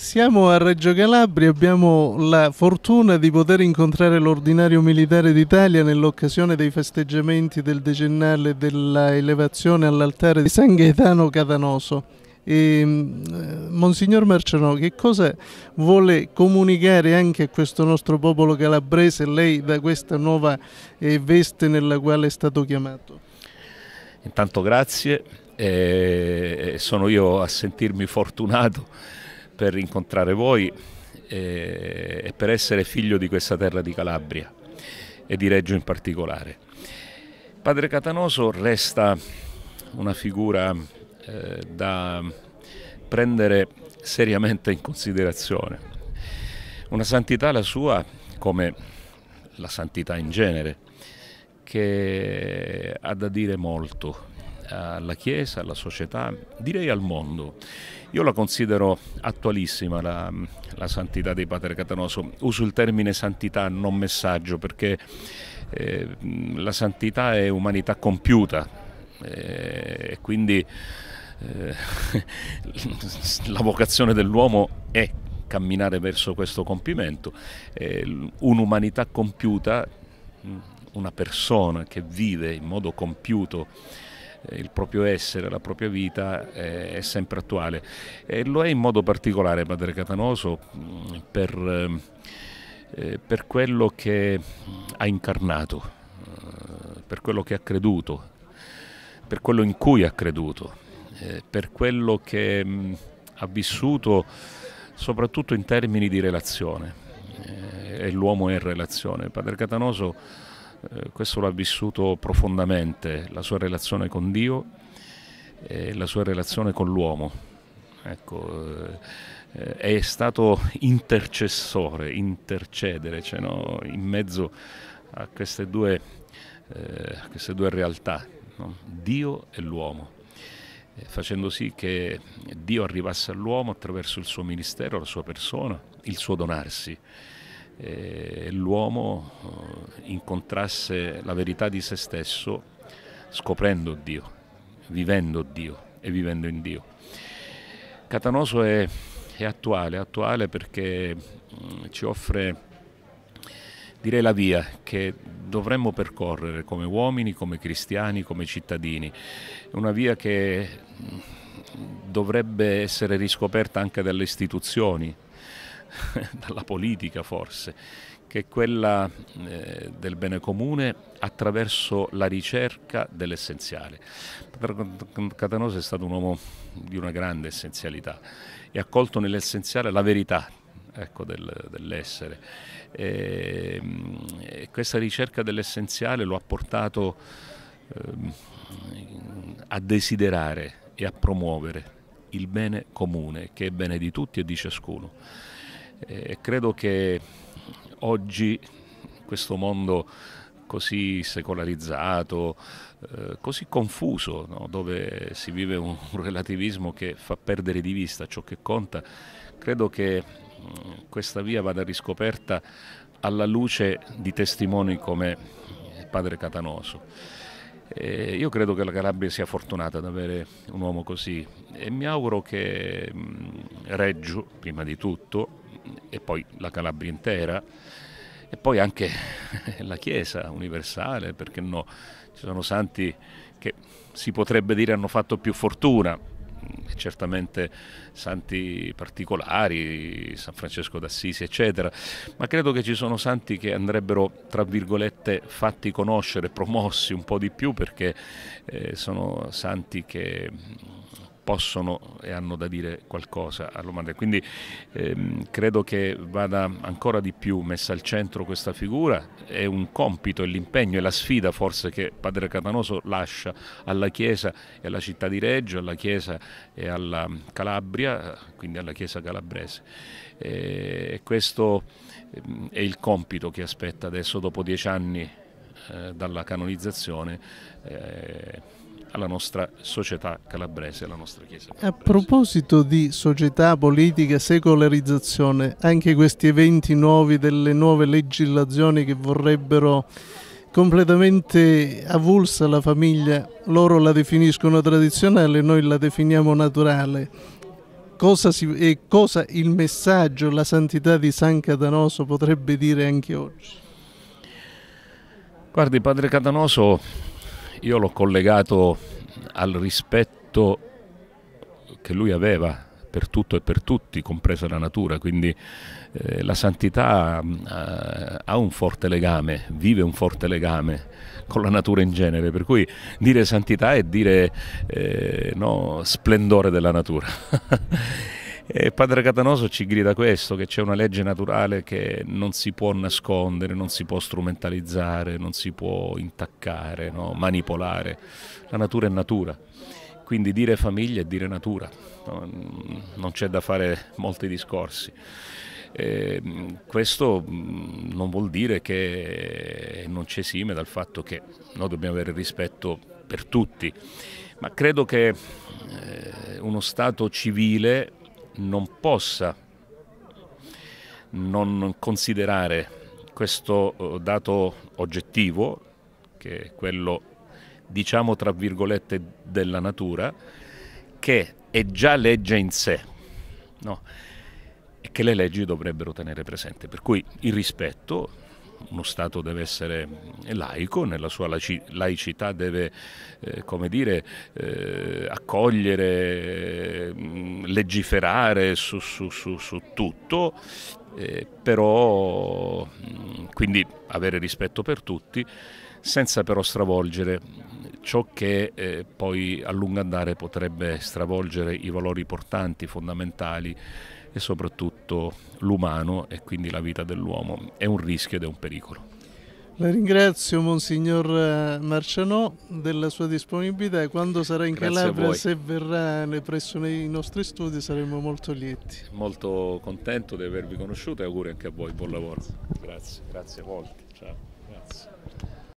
Siamo a Reggio Calabria, abbiamo la fortuna di poter incontrare l'ordinario militare d'Italia nell'occasione dei festeggiamenti del decennale della elevazione all'altare di San Gaetano Catanoso. E, mm, eh, Monsignor Marciano, che cosa vuole comunicare anche a questo nostro popolo calabrese lei da questa nuova eh, veste nella quale è stato chiamato? Intanto grazie, eh, eh sono io a sentirmi fortunato per incontrare voi eh, e per essere figlio di questa terra di Calabria e di Reggio in particolare. Padre Catanoso resta una figura eh, da prendere seriamente in considerazione. Una santità la sua, come la santità in genere, che ha da dire molto alla Chiesa, alla società, direi al mondo. Io la considero attualissima la, la santità di Padre Catanoso, uso il termine santità, non messaggio, perché eh, la santità è umanità compiuta eh, e quindi eh, la vocazione dell'uomo è camminare verso questo compimento. un'umanità compiuta, una persona che vive in modo compiuto, eh, il proprio essere, la propria vita eh, è sempre attuale e lo è in modo particolare Padre Catanoso mm, per, eh, per quello che ha incarnato, per quello che ha creduto, per quello in cui ha creduto, per quello che mm, ha vissuto soprattutto in termini di relazione e l'uomo è in relazione. Padre Catanoso eh, questo l'ha vissuto profondamente, la sua relazione con Dio e la sua relazione con l'uomo. Ecco, eh, è stato intercessore, intercedere, cioè, no, in mezzo a queste due, eh, queste due realtà, no? Dio e l'uomo eh, facendo sì che Dio arrivasse all'uomo attraverso il suo ministero, la sua persona, il suo donarsi eh, l'uomo eh, incontrasse la verità di se stesso scoprendo Dio, vivendo Dio e vivendo in Dio. Catanoso è, è attuale, attuale perché mh, mm, ci offre direi la via che dovremmo percorrere come uomini, come cristiani, come cittadini. Una via che mm, dovrebbe essere riscoperta anche dalle istituzioni, dalla politica forse, che è quella eh, del bene comune attraverso la ricerca dell'essenziale. Catanoso è stato un uomo di una grande essenzialità e ha colto nell'essenziale la verità ecco, del, dell'essere. E, ehm, e questa ricerca dell'essenziale lo ha portato eh, a desiderare e a promuovere il bene comune, che è bene di tutti e di ciascuno. E credo che oggi questo mondo così secolarizzato, eh, così confuso, no? dove si vive un, relativismo che fa perdere di vista ciò che conta, credo che mm, questa via vada riscoperta alla luce di testimoni come padre Catanoso. Eh, io credo che la Calabria sia fortunata ad avere un uomo così e mi auguro che mm, Reggio, prima di tutto, e poi la Calabria intera e poi anche la Chiesa universale, perché no, ci sono santi che si potrebbe dire hanno fatto più fortuna, certamente santi particolari, San Francesco d'Assisi, eccetera, ma credo che ci sono santi che andrebbero, tra virgolette, fatti conoscere, promossi un po' di più perché eh, sono santi che possono e hanno da dire qualcosa all'umanità. Quindi ehm, credo che vada ancora di più messa al centro questa figura, è un compito, è l'impegno, è la sfida forse che Padre Catanoso lascia alla Chiesa e alla città di Reggio, alla Chiesa e alla Calabria, quindi alla Chiesa calabrese. Eh, e questo ehm, è il compito che aspetta adesso dopo dieci anni eh, dalla canonizzazione. Eh, alla nostra società calabrese, alla nostra Chiesa. Calabrese. A proposito di società, politica, secolarizzazione, anche questi eventi nuovi delle nuove legislazioni che vorrebbero completamente avulsa la famiglia, loro la definiscono tradizionale, noi la definiamo naturale. Cosa, si, e cosa il messaggio, la santità di San Catanoso potrebbe dire anche oggi? Guardi, padre Catanoso io l'ho collegato al rispetto che lui aveva per tutto e per tutti, compresa la natura, quindi eh, la santità mm, eh, ha un forte legame, vive un forte legame con la natura in genere, per cui dire santità è dire eh, no, splendore della natura. E padre Catanoso ci grida questo, che c'è una legge naturale che non si può nascondere, non si può strumentalizzare, non si può intaccare, no? manipolare. La natura è natura. Quindi dire famiglia è dire natura, non c'è da fare molti discorsi. Eh, questo mm, non vuol dire che non ci esime dal fatto che noi dobbiamo avere rispetto per tutti, ma credo che eh, uno Stato civile non possa non considerare questo eh, dato oggettivo, che è quello diciamo tra virgolette della natura, che è già legge in sé no? e che le leggi dovrebbero tenere presente. Per cui il rispetto, uno Stato deve essere laico, nella sua laicità deve eh, dire, eh, accogliere, mm, legiferare su, su, su, su tutto, eh, però quindi avere rispetto per tutti, senza però stravolgere ciò che eh, poi a lungo andare potrebbe stravolgere i valori portanti, fondamentali e soprattutto l'umano e quindi la vita dell'uomo. È un rischio ed è un pericolo. La ringrazio Monsignor eh, Marcianò della sua disponibilità e quando sarà in Grazie Calabria, se verrà presso i nostri studi, saremo molto lieti. Molto contento di avervi conosciuto e auguri anche a voi, buon lavoro. Grazie, grazie a voi. Ciao. Grazie.